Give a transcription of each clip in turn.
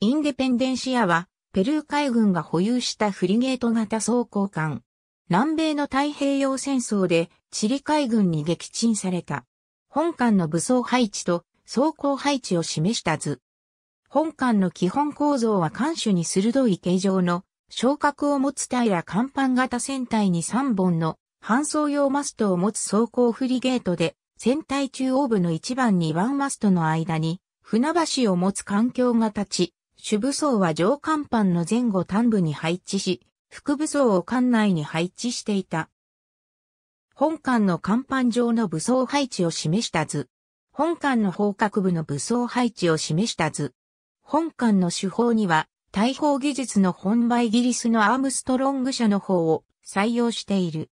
インデペンデンシアは、ペルー海軍が保有したフリゲート型装甲艦。南米の太平洋戦争で、チリ海軍に撃沈された。本艦の武装配置と装甲配置を示した図。本艦の基本構造は艦首に鋭い形状の昇格を持つ平甲板型船体に3本の搬送用マストを持つ装甲フリゲートで、船体中央部の1番2番マストの間に船橋を持つ環境が立ち、主武装は上甲板の前後端部に配置し、副武装を艦内に配置していた。本艦の甲板上の武装配置を示した図。本艦の方角部の武装配置を示した図。本艦の手法には、大砲技術の本場イギリスのアームストロング社の方を採用している。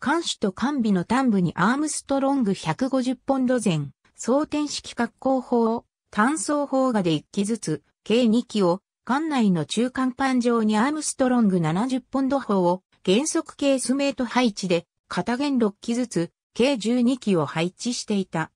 艦首と艦尾の端部にアームストロング150ポンド前、装填式格好砲を単装砲がで1機ずつ計2機を、館内の中間板上にアームストロング70ポンド砲を原則ケースメイト配置で、片弦6機ずつ、計12機を配置していた。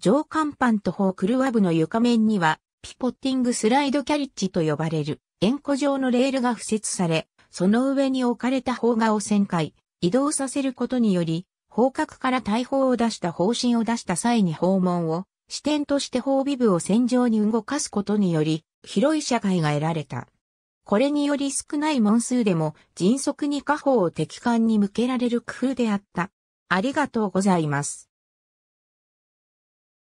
上甲板と砲クルワブの床面には、ピポッティングスライドキャリッジと呼ばれる、円弧状のレールが付設され、その上に置かれた砲画を旋回、移動させることにより、砲角から大砲を出した方針を出した際に訪問を視点として法備部を戦場に動かすことにより、広い社会が得られた。これにより少ない問数でも迅速に家宝を敵艦に向けられる工夫であった。ありがとうございます。